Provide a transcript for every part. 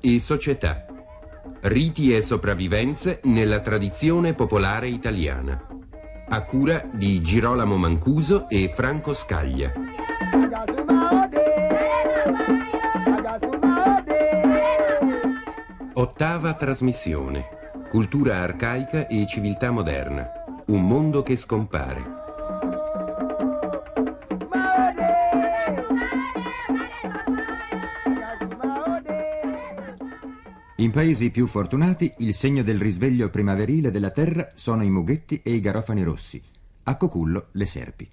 e società. Riti e sopravvivenze nella tradizione popolare italiana. A cura di Girolamo Mancuso e Franco Scaglia. Ottava trasmissione. Cultura arcaica e civiltà moderna. Un mondo che scompare. In paesi più fortunati il segno del risveglio primaverile della terra sono i mughetti e i garofani rossi, a Cocullo le serpi.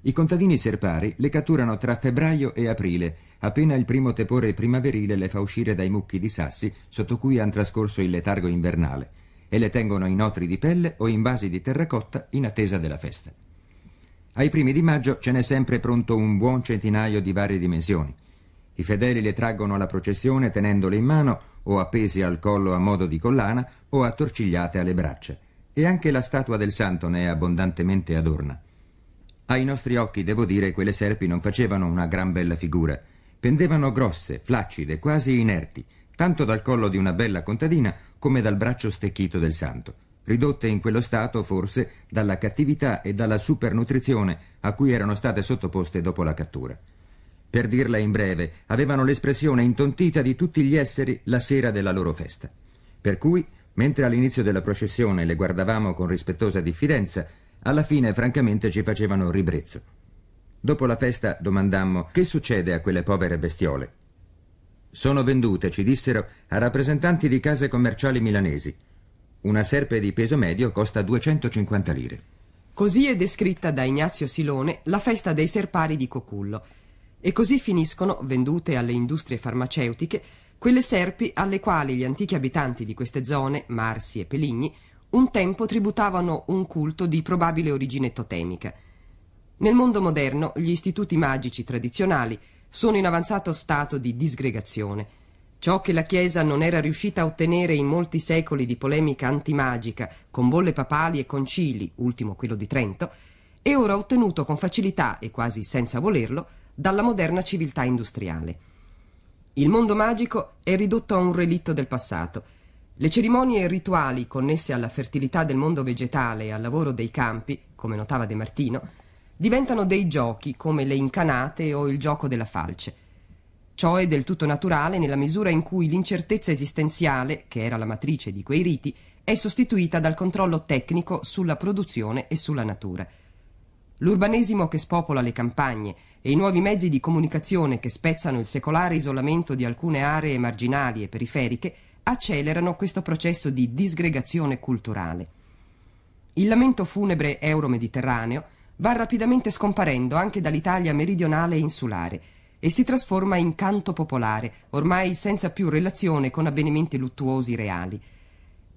I contadini serpari le catturano tra febbraio e aprile, appena il primo tepore primaverile le fa uscire dai mucchi di sassi sotto cui han trascorso il letargo invernale, e le tengono in otri di pelle o in vasi di terracotta in attesa della festa. Ai primi di maggio ce n'è sempre pronto un buon centinaio di varie dimensioni. I fedeli le traggono alla processione tenendole in mano o appese al collo a modo di collana o attorcigliate alle braccia, e anche la statua del santo ne è abbondantemente adorna. Ai nostri occhi, devo dire, quelle serpi non facevano una gran bella figura. Pendevano grosse, flaccide, quasi inerti, tanto dal collo di una bella contadina come dal braccio stecchito del santo, ridotte in quello stato forse dalla cattività e dalla supernutrizione a cui erano state sottoposte dopo la cattura. Per dirla in breve, avevano l'espressione intontita di tutti gli esseri la sera della loro festa. Per cui, mentre all'inizio della processione le guardavamo con rispettosa diffidenza, alla fine francamente ci facevano ribrezzo. Dopo la festa domandammo che succede a quelle povere bestiole. Sono vendute, ci dissero, a rappresentanti di case commerciali milanesi. Una serpe di peso medio costa 250 lire. Così è descritta da Ignazio Silone la festa dei serpari di Cocullo e così finiscono, vendute alle industrie farmaceutiche, quelle serpi alle quali gli antichi abitanti di queste zone, Marsi e Peligni, un tempo tributavano un culto di probabile origine totemica. Nel mondo moderno gli istituti magici tradizionali sono in avanzato stato di disgregazione. Ciò che la Chiesa non era riuscita a ottenere in molti secoli di polemica antimagica, con bolle papali e concili, ultimo quello di Trento, è ora ottenuto con facilità e quasi senza volerlo dalla moderna civiltà industriale. Il mondo magico è ridotto a un relitto del passato. Le cerimonie e rituali connesse alla fertilità del mondo vegetale e al lavoro dei campi, come notava De Martino, diventano dei giochi come le incanate o il gioco della falce. Ciò è del tutto naturale nella misura in cui l'incertezza esistenziale, che era la matrice di quei riti, è sostituita dal controllo tecnico sulla produzione e sulla natura. L'urbanesimo che spopola le campagne, e i nuovi mezzi di comunicazione che spezzano il secolare isolamento di alcune aree marginali e periferiche accelerano questo processo di disgregazione culturale. Il lamento funebre euromediterraneo va rapidamente scomparendo anche dall'Italia meridionale e insulare e si trasforma in canto popolare, ormai senza più relazione con avvenimenti luttuosi reali.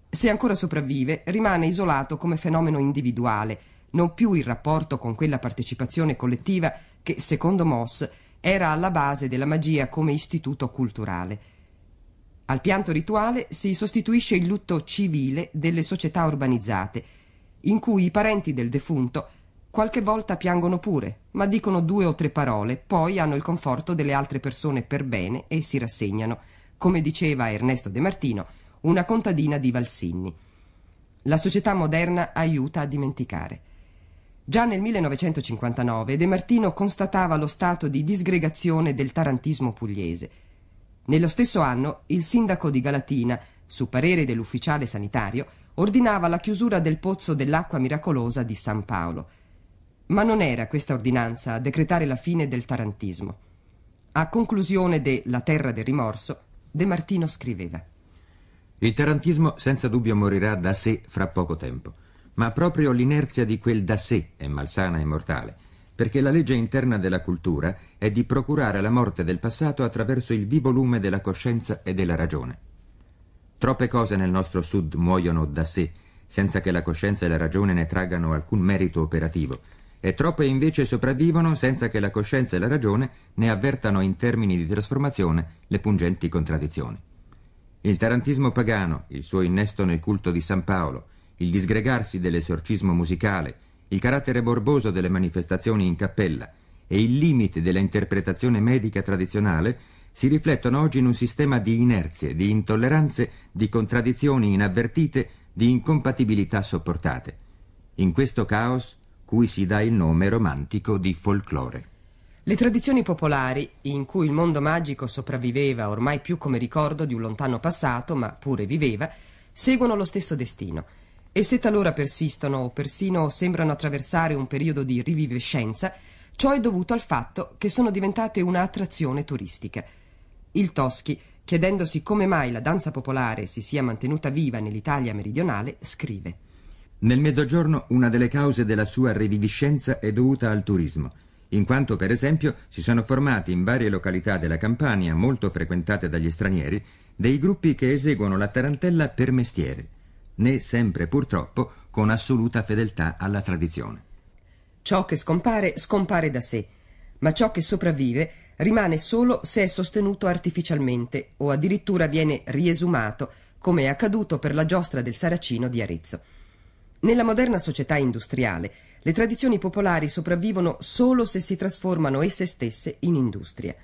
Se ancora sopravvive, rimane isolato come fenomeno individuale, non più in rapporto con quella partecipazione collettiva che, secondo Moss, era alla base della magia come istituto culturale. Al pianto rituale si sostituisce il lutto civile delle società urbanizzate, in cui i parenti del defunto qualche volta piangono pure, ma dicono due o tre parole, poi hanno il conforto delle altre persone per bene e si rassegnano, come diceva Ernesto De Martino, una contadina di Valsinni. La società moderna aiuta a dimenticare. Già nel 1959 De Martino constatava lo stato di disgregazione del tarantismo pugliese. Nello stesso anno il sindaco di Galatina, su parere dell'ufficiale sanitario, ordinava la chiusura del pozzo dell'acqua miracolosa di San Paolo. Ma non era questa ordinanza a decretare la fine del tarantismo. A conclusione de La terra del rimorso, De Martino scriveva: Il tarantismo senza dubbio morirà da sé fra poco tempo ma proprio l'inerzia di quel da sé è malsana e mortale, perché la legge interna della cultura è di procurare la morte del passato attraverso il vivo lume della coscienza e della ragione. Troppe cose nel nostro sud muoiono da sé, senza che la coscienza e la ragione ne traggano alcun merito operativo, e troppe invece sopravvivono senza che la coscienza e la ragione ne avvertano in termini di trasformazione le pungenti contraddizioni. Il tarantismo pagano, il suo innesto nel culto di San Paolo, il disgregarsi dell'esorcismo musicale, il carattere borboso delle manifestazioni in cappella e il limite della interpretazione medica tradizionale si riflettono oggi in un sistema di inerzie, di intolleranze, di contraddizioni inavvertite, di incompatibilità sopportate. In questo caos cui si dà il nome romantico di folklore. Le tradizioni popolari, in cui il mondo magico sopravviveva ormai più come ricordo di un lontano passato, ma pure viveva, seguono lo stesso destino e se talora persistono o persino sembrano attraversare un periodo di rivivescenza, ciò è dovuto al fatto che sono diventate un'attrazione turistica. Il Toschi, chiedendosi come mai la danza popolare si sia mantenuta viva nell'Italia meridionale, scrive Nel Mezzogiorno una delle cause della sua rivivescenza è dovuta al turismo in quanto per esempio si sono formati in varie località della Campania, molto frequentate dagli stranieri, dei gruppi che eseguono la tarantella per mestiere né sempre purtroppo con assoluta fedeltà alla tradizione. Ciò che scompare scompare da sé, ma ciò che sopravvive rimane solo se è sostenuto artificialmente o addirittura viene riesumato, come è accaduto per la giostra del Saracino di Arezzo. Nella moderna società industriale, le tradizioni popolari sopravvivono solo se si trasformano esse stesse in industria.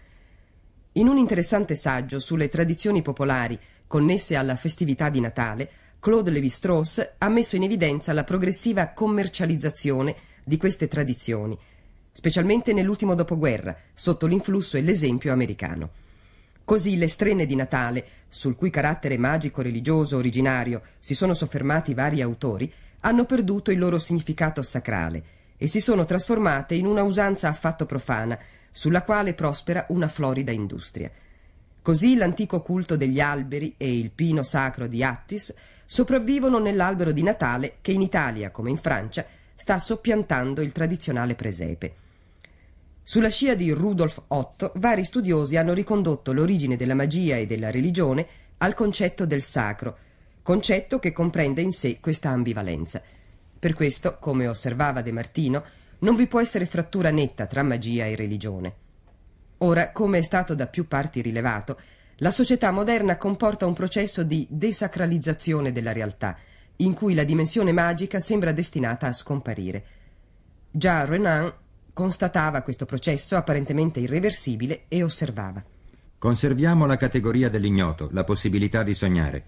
In un interessante saggio sulle tradizioni popolari connesse alla festività di Natale, Claude Lévi-Strauss ha messo in evidenza la progressiva commercializzazione di queste tradizioni, specialmente nell'ultimo dopoguerra, sotto l'influsso e l'esempio americano. Così le strene di Natale, sul cui carattere magico-religioso originario si sono soffermati vari autori, hanno perduto il loro significato sacrale e si sono trasformate in una usanza affatto profana, sulla quale prospera una florida industria. Così l'antico culto degli alberi e il pino sacro di Attis sopravvivono nell'albero di Natale che in Italia, come in Francia, sta soppiantando il tradizionale presepe. Sulla scia di Rudolf Otto, vari studiosi hanno ricondotto l'origine della magia e della religione al concetto del sacro, concetto che comprende in sé questa ambivalenza. Per questo, come osservava De Martino, non vi può essere frattura netta tra magia e religione. Ora, come è stato da più parti rilevato, la società moderna comporta un processo di desacralizzazione della realtà, in cui la dimensione magica sembra destinata a scomparire. Già Renan constatava questo processo apparentemente irreversibile e osservava. Conserviamo la categoria dell'ignoto, la possibilità di sognare.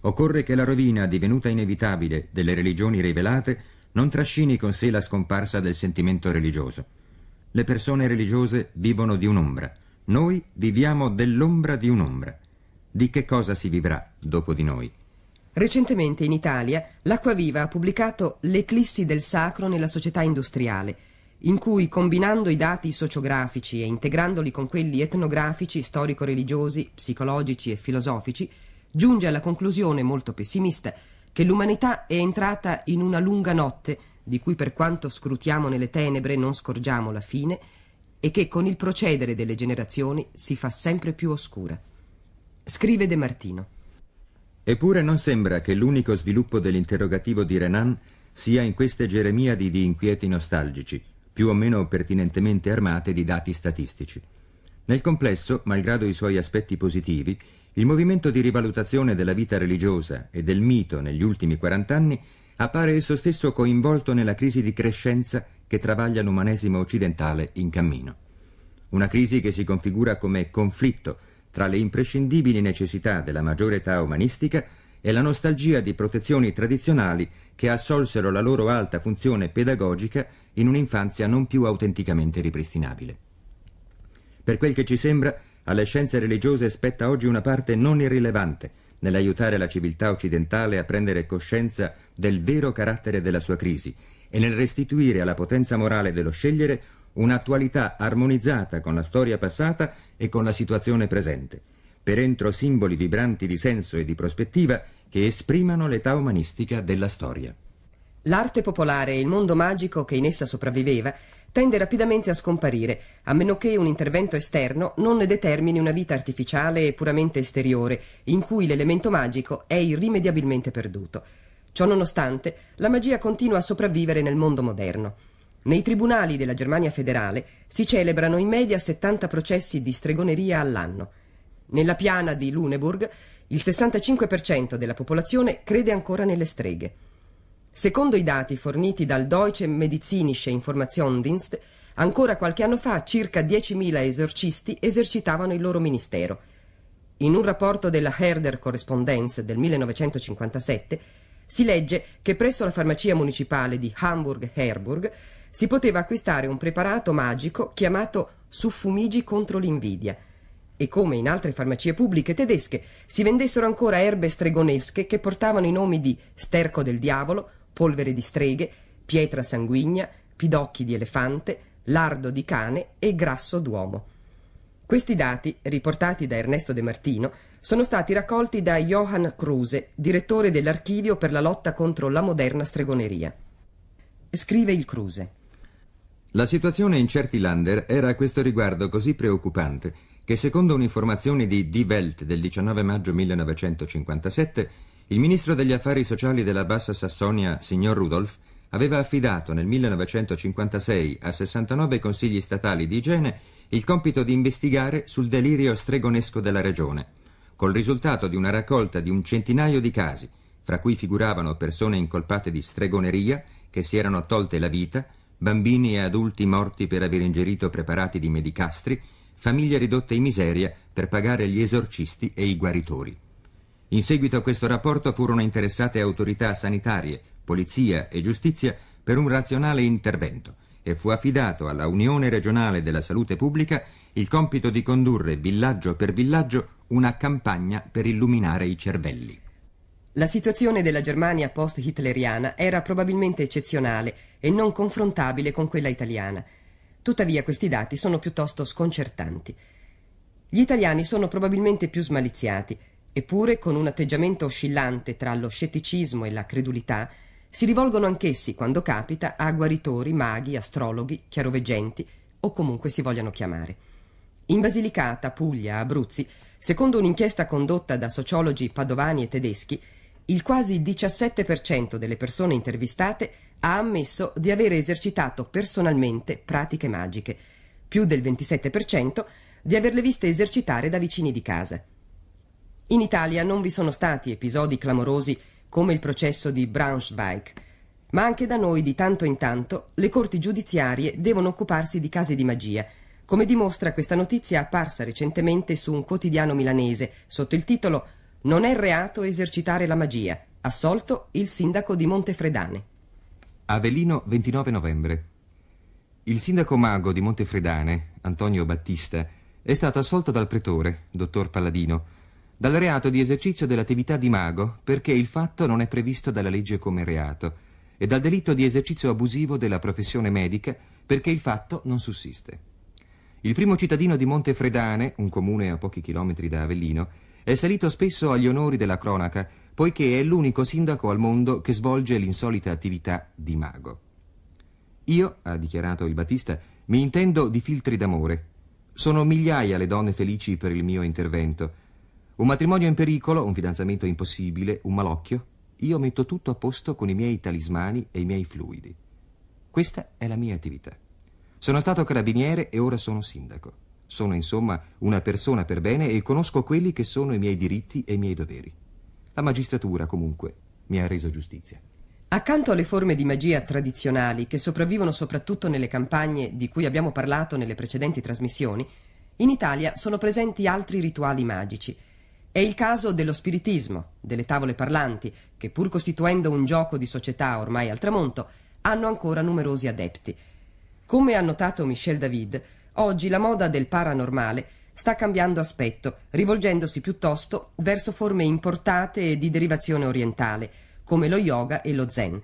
Occorre che la rovina, divenuta inevitabile, delle religioni rivelate, non trascini con sé la scomparsa del sentimento religioso. Le persone religiose vivono di un'ombra. Noi viviamo dell'ombra di un'ombra. Di che cosa si vivrà dopo di noi? Recentemente in Italia l'Acquaviva ha pubblicato L'eclissi del sacro nella società industriale, in cui combinando i dati sociografici e integrandoli con quelli etnografici, storico-religiosi, psicologici e filosofici, giunge alla conclusione molto pessimista che l'umanità è entrata in una lunga notte di cui per quanto scrutiamo nelle tenebre non scorgiamo la fine, e che con il procedere delle generazioni si fa sempre più oscura. Scrive De Martino. Eppure non sembra che l'unico sviluppo dell'interrogativo di Renan sia in queste geremiadi di inquieti nostalgici, più o meno pertinentemente armate di dati statistici. Nel complesso, malgrado i suoi aspetti positivi, il movimento di rivalutazione della vita religiosa e del mito negli ultimi 40 anni appare esso stesso coinvolto nella crisi di crescenza che travaglia l'umanesimo occidentale in cammino. Una crisi che si configura come conflitto tra le imprescindibili necessità della maggiore età umanistica e la nostalgia di protezioni tradizionali che assolsero la loro alta funzione pedagogica in un'infanzia non più autenticamente ripristinabile. Per quel che ci sembra, alle scienze religiose spetta oggi una parte non irrilevante nell'aiutare la civiltà occidentale a prendere coscienza del vero carattere della sua crisi e nel restituire alla potenza morale dello scegliere un'attualità armonizzata con la storia passata e con la situazione presente, per entro simboli vibranti di senso e di prospettiva che esprimano l'età umanistica della storia. L'arte popolare e il mondo magico che in essa sopravviveva tende rapidamente a scomparire, a meno che un intervento esterno non ne determini una vita artificiale e puramente esteriore, in cui l'elemento magico è irrimediabilmente perduto. Ciò nonostante, la magia continua a sopravvivere nel mondo moderno. Nei tribunali della Germania federale si celebrano in media 70 processi di stregoneria all'anno. Nella piana di Lüneburg il 65% della popolazione crede ancora nelle streghe. Secondo i dati forniti dal Deutsche Medizinische Informationsdienst, ancora qualche anno fa circa 10.000 esorcisti esercitavano il loro ministero. In un rapporto della Herder Correspondenz del 1957 si legge che presso la farmacia municipale di Hamburg-Herburg si poteva acquistare un preparato magico chiamato suffumigi contro l'invidia e come in altre farmacie pubbliche tedesche si vendessero ancora erbe stregonesche che portavano i nomi di sterco del diavolo polvere di streghe, pietra sanguigna, pidocchi di elefante, lardo di cane e grasso d'uomo. Questi dati, riportati da Ernesto De Martino, sono stati raccolti da Johann Kruse, direttore dell'archivio per la lotta contro la moderna stregoneria. Scrive il Kruse. La situazione in certi lander era a questo riguardo così preoccupante che secondo un'informazione di Die Welt del 19 maggio 1957 il ministro degli affari sociali della Bassa Sassonia, signor Rudolph, aveva affidato nel 1956 a 69 consigli statali di igiene il compito di investigare sul delirio stregonesco della regione, col risultato di una raccolta di un centinaio di casi, fra cui figuravano persone incolpate di stregoneria che si erano tolte la vita, bambini e adulti morti per aver ingerito preparati di medicastri, famiglie ridotte in miseria per pagare gli esorcisti e i guaritori. In seguito a questo rapporto furono interessate autorità sanitarie, polizia e giustizia per un razionale intervento e fu affidato alla Unione regionale della salute pubblica il compito di condurre villaggio per villaggio una campagna per illuminare i cervelli. La situazione della Germania post-hitleriana era probabilmente eccezionale e non confrontabile con quella italiana. Tuttavia questi dati sono piuttosto sconcertanti. Gli italiani sono probabilmente più smaliziati Eppure, con un atteggiamento oscillante tra lo scetticismo e la credulità, si rivolgono anch'essi, quando capita, a guaritori, maghi, astrologhi, chiaroveggenti o comunque si vogliano chiamare. In Basilicata, Puglia, Abruzzi, secondo un'inchiesta condotta da sociologi padovani e tedeschi, il quasi 17% delle persone intervistate ha ammesso di avere esercitato personalmente pratiche magiche, più del 27% di averle viste esercitare da vicini di casa. In Italia non vi sono stati episodi clamorosi come il processo di Braunschweig, ma anche da noi di tanto in tanto le corti giudiziarie devono occuparsi di casi di magia, come dimostra questa notizia apparsa recentemente su un quotidiano milanese sotto il titolo Non è reato esercitare la magia, assolto il sindaco di Montefredane. Avellino 29 novembre. Il sindaco mago di Montefredane, Antonio Battista, è stato assolto dal pretore, dottor Palladino, dal reato di esercizio dell'attività di mago perché il fatto non è previsto dalla legge come reato e dal delitto di esercizio abusivo della professione medica perché il fatto non sussiste. Il primo cittadino di Montefredane, un comune a pochi chilometri da Avellino, è salito spesso agli onori della cronaca poiché è l'unico sindaco al mondo che svolge l'insolita attività di mago. Io, ha dichiarato il Battista, mi intendo di filtri d'amore. Sono migliaia le donne felici per il mio intervento un matrimonio in pericolo, un fidanzamento impossibile, un malocchio. Io metto tutto a posto con i miei talismani e i miei fluidi. Questa è la mia attività. Sono stato carabiniere e ora sono sindaco. Sono insomma una persona per bene e conosco quelli che sono i miei diritti e i miei doveri. La magistratura comunque mi ha reso giustizia. Accanto alle forme di magia tradizionali che sopravvivono soprattutto nelle campagne di cui abbiamo parlato nelle precedenti trasmissioni, in Italia sono presenti altri rituali magici è il caso dello spiritismo, delle tavole parlanti, che pur costituendo un gioco di società ormai al tramonto, hanno ancora numerosi adepti. Come ha notato Michel David, oggi la moda del paranormale sta cambiando aspetto, rivolgendosi piuttosto verso forme importate e di derivazione orientale, come lo yoga e lo zen.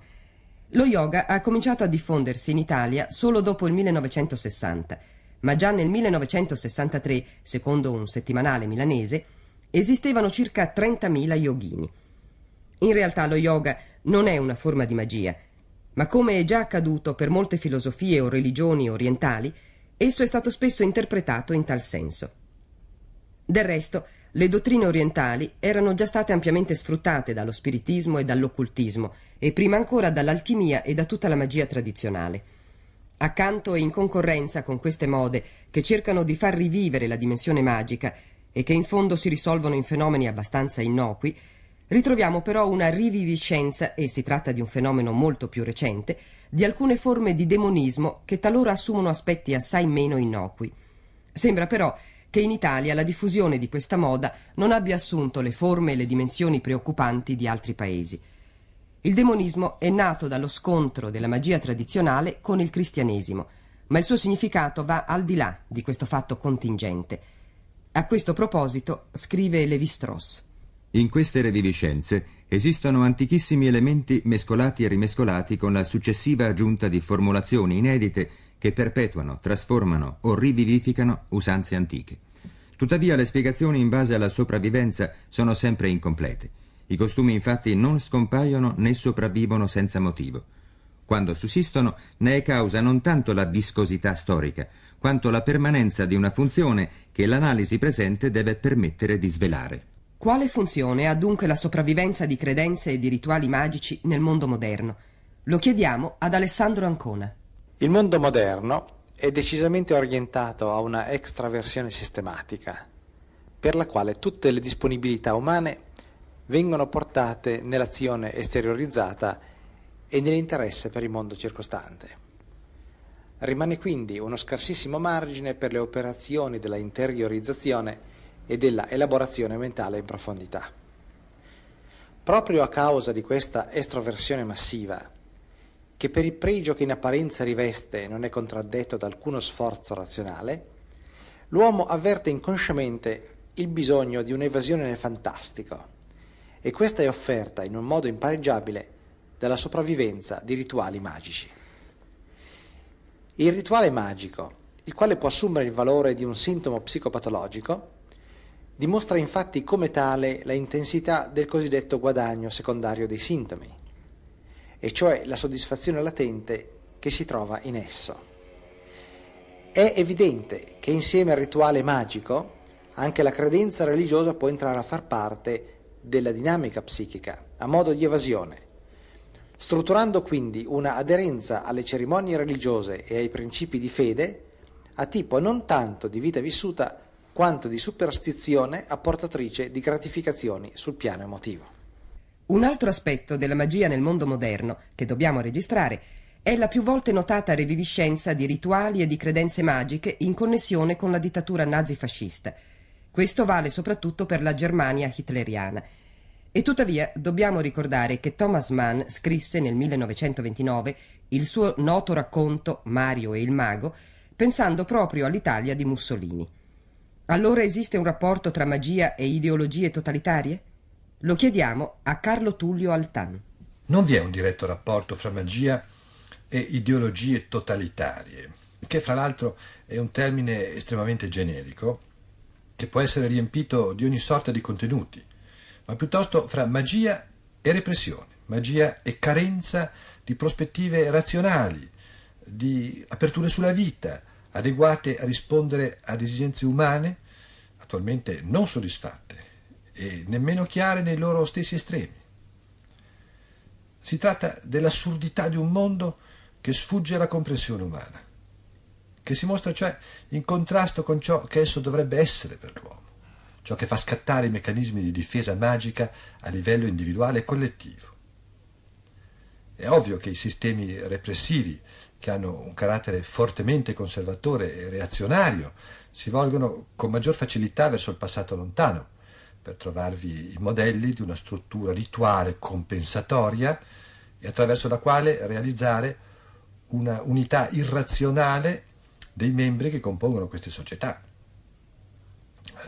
Lo yoga ha cominciato a diffondersi in Italia solo dopo il 1960, ma già nel 1963, secondo un settimanale milanese, esistevano circa 30.000 yogini. In realtà lo yoga non è una forma di magia, ma come è già accaduto per molte filosofie o religioni orientali, esso è stato spesso interpretato in tal senso. Del resto, le dottrine orientali erano già state ampiamente sfruttate dallo spiritismo e dall'occultismo, e prima ancora dall'alchimia e da tutta la magia tradizionale. Accanto e in concorrenza con queste mode, che cercano di far rivivere la dimensione magica, e che in fondo si risolvono in fenomeni abbastanza innocui, ritroviamo però una riviviscenza, e si tratta di un fenomeno molto più recente, di alcune forme di demonismo che talora assumono aspetti assai meno innocui. Sembra però che in Italia la diffusione di questa moda non abbia assunto le forme e le dimensioni preoccupanti di altri paesi. Il demonismo è nato dallo scontro della magia tradizionale con il cristianesimo, ma il suo significato va al di là di questo fatto contingente. A questo proposito scrive Levi-Strauss. In queste reviviscenze esistono antichissimi elementi mescolati e rimescolati con la successiva aggiunta di formulazioni inedite che perpetuano, trasformano o rivivificano usanze antiche. Tuttavia le spiegazioni in base alla sopravvivenza sono sempre incomplete. I costumi infatti non scompaiono né sopravvivono senza motivo. Quando sussistono ne è causa non tanto la viscosità storica, quanto la permanenza di una funzione che l'analisi presente deve permettere di svelare. Quale funzione ha dunque la sopravvivenza di credenze e di rituali magici nel mondo moderno? Lo chiediamo ad Alessandro Ancona. Il mondo moderno è decisamente orientato a una extraversione sistematica, per la quale tutte le disponibilità umane vengono portate nell'azione esteriorizzata e nell'interesse per il mondo circostante. Rimane quindi uno scarsissimo margine per le operazioni della interiorizzazione e della elaborazione mentale in profondità. Proprio a causa di questa estroversione massiva, che per il pregio che in apparenza riveste non è contraddetto da alcuno sforzo razionale, l'uomo avverte inconsciamente il bisogno di un'evasione nel fantastico, e questa è offerta in un modo impareggiabile dalla sopravvivenza di rituali magici. Il rituale magico, il quale può assumere il valore di un sintomo psicopatologico, dimostra infatti come tale la intensità del cosiddetto guadagno secondario dei sintomi, e cioè la soddisfazione latente che si trova in esso. È evidente che insieme al rituale magico anche la credenza religiosa può entrare a far parte della dinamica psichica, a modo di evasione, strutturando quindi una aderenza alle cerimonie religiose e ai principi di fede a tipo non tanto di vita vissuta quanto di superstizione apportatrice di gratificazioni sul piano emotivo. Un altro aspetto della magia nel mondo moderno che dobbiamo registrare è la più volte notata reviviscenza di rituali e di credenze magiche in connessione con la dittatura nazifascista. Questo vale soprattutto per la Germania hitleriana. E tuttavia dobbiamo ricordare che Thomas Mann scrisse nel 1929 il suo noto racconto Mario e il mago, pensando proprio all'Italia di Mussolini. Allora esiste un rapporto tra magia e ideologie totalitarie? Lo chiediamo a Carlo Tullio Altan. Non vi è un diretto rapporto fra magia e ideologie totalitarie, che fra l'altro è un termine estremamente generico che può essere riempito di ogni sorta di contenuti ma piuttosto fra magia e repressione, magia e carenza di prospettive razionali, di aperture sulla vita, adeguate a rispondere ad esigenze umane attualmente non soddisfatte e nemmeno chiare nei loro stessi estremi. Si tratta dell'assurdità di un mondo che sfugge alla comprensione umana, che si mostra cioè in contrasto con ciò che esso dovrebbe essere per l'uomo ciò che fa scattare i meccanismi di difesa magica a livello individuale e collettivo. È ovvio che i sistemi repressivi, che hanno un carattere fortemente conservatore e reazionario, si volgono con maggior facilità verso il passato lontano, per trovarvi i modelli di una struttura rituale compensatoria e attraverso la quale realizzare una unità irrazionale dei membri che compongono queste società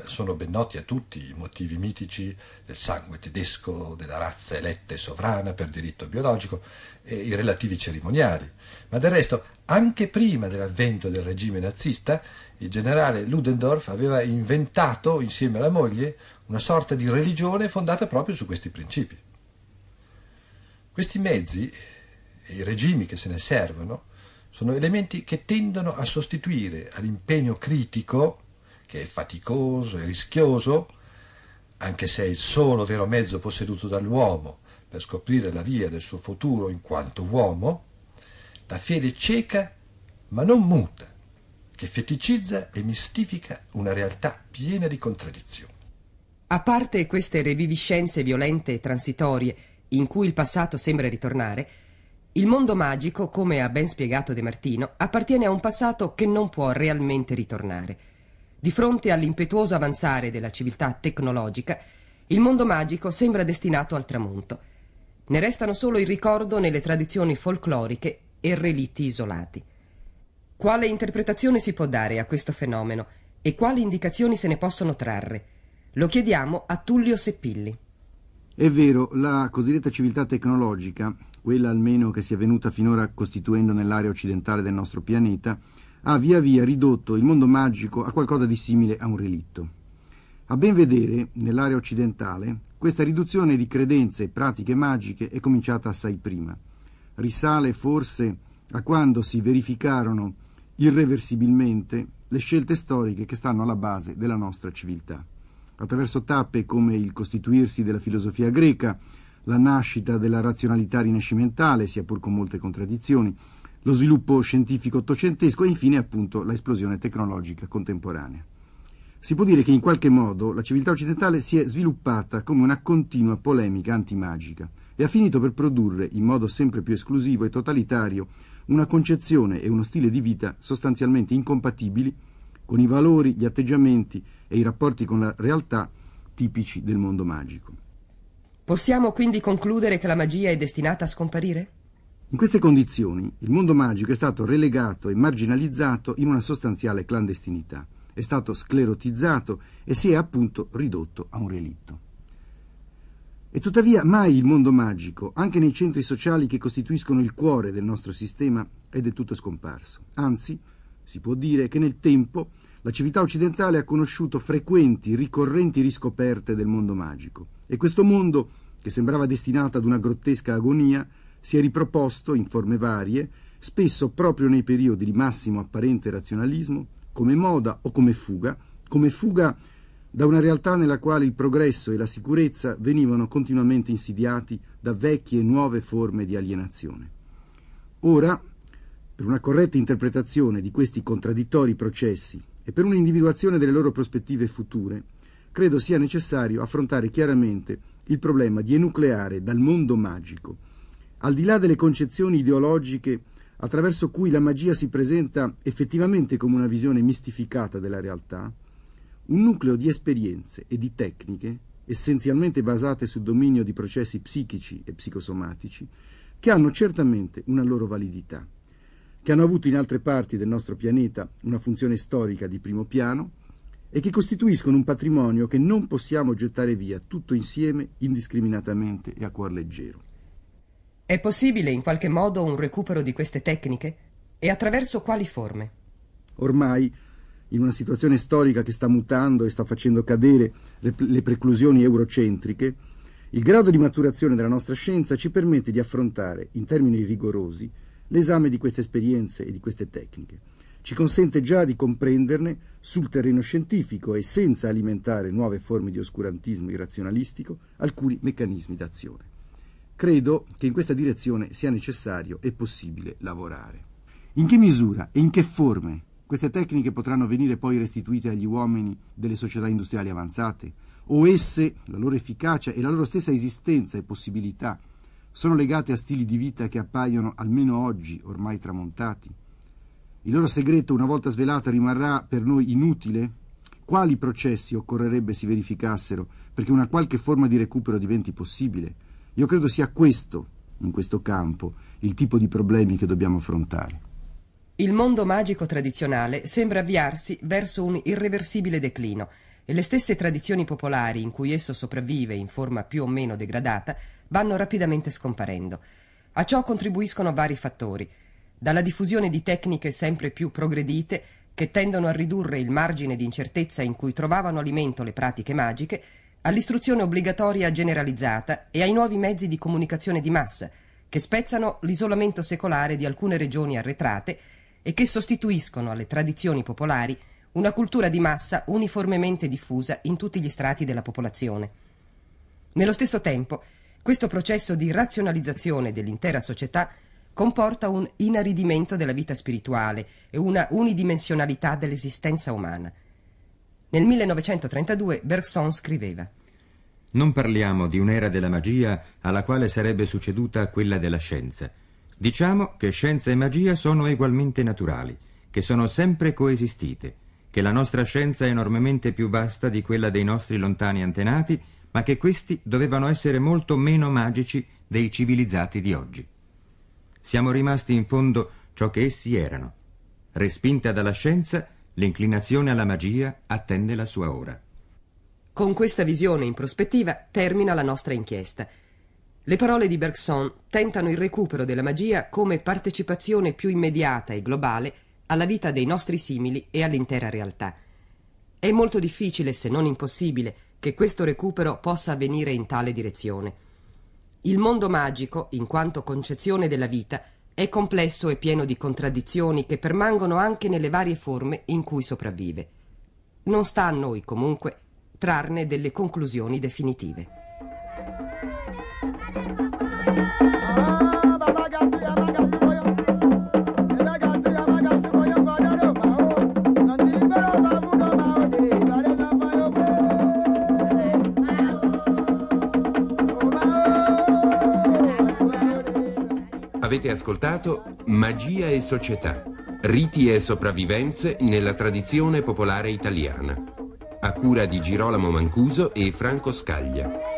sono ben noti a tutti i motivi mitici del sangue tedesco, della razza eletta e sovrana per diritto biologico e i relativi cerimoniali. Ma del resto, anche prima dell'avvento del regime nazista, il generale Ludendorff aveva inventato, insieme alla moglie, una sorta di religione fondata proprio su questi principi. Questi mezzi e i regimi che se ne servono sono elementi che tendono a sostituire all'impegno critico che è faticoso e rischioso, anche se è il solo vero mezzo posseduto dall'uomo per scoprire la via del suo futuro in quanto uomo, la fede cieca ma non muta, che feticizza e mistifica una realtà piena di contraddizioni. A parte queste reviviscenze violente e transitorie, in cui il passato sembra ritornare, il mondo magico, come ha ben spiegato De Martino, appartiene a un passato che non può realmente ritornare di fronte all'impetuoso avanzare della civiltà tecnologica, il mondo magico sembra destinato al tramonto. Ne restano solo il ricordo nelle tradizioni folcloriche e relitti isolati. Quale interpretazione si può dare a questo fenomeno e quali indicazioni se ne possono trarre? Lo chiediamo a Tullio Seppilli. È vero, la cosiddetta civiltà tecnologica, quella almeno che si è venuta finora costituendo nell'area occidentale del nostro pianeta, ha via via ridotto il mondo magico a qualcosa di simile a un relitto. A ben vedere, nell'area occidentale, questa riduzione di credenze e pratiche magiche è cominciata assai prima. Risale forse a quando si verificarono irreversibilmente le scelte storiche che stanno alla base della nostra civiltà. Attraverso tappe come il costituirsi della filosofia greca, la nascita della razionalità rinascimentale, sia pur con molte contraddizioni, lo sviluppo scientifico ottocentesco e infine appunto l'esplosione tecnologica contemporanea. Si può dire che in qualche modo la civiltà occidentale si è sviluppata come una continua polemica antimagica e ha finito per produrre in modo sempre più esclusivo e totalitario una concezione e uno stile di vita sostanzialmente incompatibili con i valori, gli atteggiamenti e i rapporti con la realtà tipici del mondo magico. Possiamo quindi concludere che la magia è destinata a scomparire? In queste condizioni il mondo magico è stato relegato e marginalizzato in una sostanziale clandestinità, è stato sclerotizzato e si è appunto ridotto a un relitto. E tuttavia mai il mondo magico, anche nei centri sociali che costituiscono il cuore del nostro sistema, è del tutto scomparso. Anzi, si può dire che nel tempo la civiltà occidentale ha conosciuto frequenti, ricorrenti riscoperte del mondo magico. E questo mondo, che sembrava destinato ad una grottesca agonia, si è riproposto in forme varie, spesso proprio nei periodi di massimo apparente razionalismo, come moda o come fuga, come fuga da una realtà nella quale il progresso e la sicurezza venivano continuamente insidiati da vecchie e nuove forme di alienazione. Ora, per una corretta interpretazione di questi contraddittori processi e per un'individuazione delle loro prospettive future, credo sia necessario affrontare chiaramente il problema di enucleare dal mondo magico al di là delle concezioni ideologiche attraverso cui la magia si presenta effettivamente come una visione mistificata della realtà, un nucleo di esperienze e di tecniche, essenzialmente basate sul dominio di processi psichici e psicosomatici, che hanno certamente una loro validità, che hanno avuto in altre parti del nostro pianeta una funzione storica di primo piano e che costituiscono un patrimonio che non possiamo gettare via tutto insieme indiscriminatamente e a cuor leggero. È possibile in qualche modo un recupero di queste tecniche? E attraverso quali forme? Ormai, in una situazione storica che sta mutando e sta facendo cadere le, le preclusioni eurocentriche, il grado di maturazione della nostra scienza ci permette di affrontare, in termini rigorosi, l'esame di queste esperienze e di queste tecniche. Ci consente già di comprenderne sul terreno scientifico e senza alimentare nuove forme di oscurantismo irrazionalistico alcuni meccanismi d'azione. Credo che in questa direzione sia necessario e possibile lavorare. In che misura e in che forme queste tecniche potranno venire poi restituite agli uomini delle società industriali avanzate? O esse, la loro efficacia e la loro stessa esistenza e possibilità, sono legate a stili di vita che appaiono, almeno oggi, ormai tramontati? Il loro segreto, una volta svelato, rimarrà per noi inutile? Quali processi occorrerebbe si verificassero perché una qualche forma di recupero diventi possibile? Io credo sia questo, in questo campo, il tipo di problemi che dobbiamo affrontare. Il mondo magico tradizionale sembra avviarsi verso un irreversibile declino e le stesse tradizioni popolari in cui esso sopravvive in forma più o meno degradata vanno rapidamente scomparendo. A ciò contribuiscono vari fattori, dalla diffusione di tecniche sempre più progredite che tendono a ridurre il margine di incertezza in cui trovavano alimento le pratiche magiche, all'istruzione obbligatoria generalizzata e ai nuovi mezzi di comunicazione di massa, che spezzano l'isolamento secolare di alcune regioni arretrate e che sostituiscono alle tradizioni popolari una cultura di massa uniformemente diffusa in tutti gli strati della popolazione. Nello stesso tempo, questo processo di razionalizzazione dell'intera società comporta un inaridimento della vita spirituale e una unidimensionalità dell'esistenza umana. Nel 1932 Bergson scriveva Non parliamo di un'era della magia alla quale sarebbe succeduta quella della scienza. Diciamo che scienza e magia sono egualmente naturali, che sono sempre coesistite, che la nostra scienza è enormemente più vasta di quella dei nostri lontani antenati, ma che questi dovevano essere molto meno magici dei civilizzati di oggi. Siamo rimasti in fondo ciò che essi erano. Respinta dalla scienza, L'inclinazione alla magia attende la sua ora. Con questa visione in prospettiva termina la nostra inchiesta. Le parole di Bergson tentano il recupero della magia come partecipazione più immediata e globale alla vita dei nostri simili e all'intera realtà. È molto difficile, se non impossibile, che questo recupero possa avvenire in tale direzione. Il mondo magico, in quanto concezione della vita, è complesso e pieno di contraddizioni che permangono anche nelle varie forme in cui sopravvive. Non sta a noi, comunque, trarne delle conclusioni definitive. ascoltato Magia e società, riti e sopravvivenze nella tradizione popolare italiana, a cura di Girolamo Mancuso e Franco Scaglia.